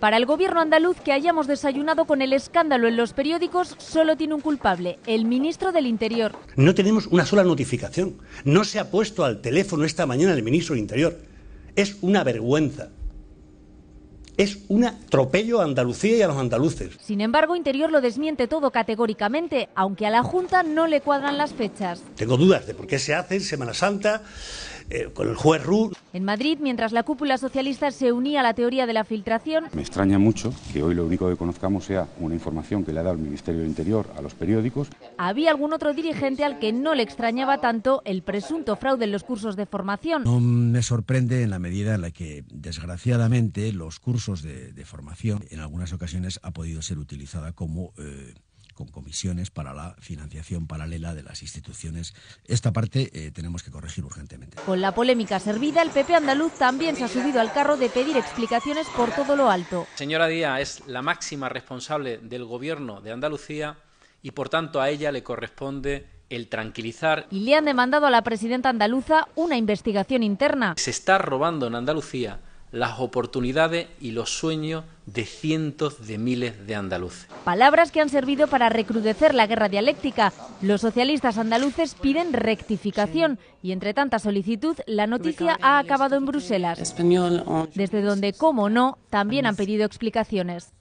Para el gobierno andaluz que hayamos desayunado con el escándalo en los periódicos solo tiene un culpable, el ministro del Interior. No tenemos una sola notificación. No se ha puesto al teléfono esta mañana el ministro del Interior. Es una vergüenza. Es un atropello a Andalucía y a los andaluces. Sin embargo, Interior lo desmiente todo categóricamente, aunque a la Junta no le cuadran las fechas. Tengo dudas de por qué se hace en Semana Santa, eh, con el juez En Madrid, mientras la cúpula socialista se unía a la teoría de la filtración. Me extraña mucho que hoy lo único que conozcamos sea una información que le ha dado el Ministerio del Interior a los periódicos. Había algún otro dirigente al que no le extrañaba tanto el presunto fraude en los cursos de formación. No me sorprende en la medida en la que, desgraciadamente, los cursos de, formación en algunas ocasiones ha podido ser utilizada como eh, con comisiones para la financiación paralela de las instituciones. Esta parte eh, tenemos que corregir urgentemente. Con la polémica servida, el PP andaluz también se ha subido al carro de pedir explicaciones por todo lo alto. Señora Díaz es la máxima responsable del Gobierno de Andalucía y, por tanto, a ella le corresponde el tranquilizar. Y le han demandado a la presidenta andaluza una investigación interna. Se está robando en Andalucía las oportunidades y los sueños de cientos de miles de andaluces. Palabras que han servido para recrudecer la guerra dialéctica. Los socialistas andaluces piden rectificación y entre tanta solicitud la noticia ha acabado en Bruselas, desde donde, como no, también han pedido explicaciones.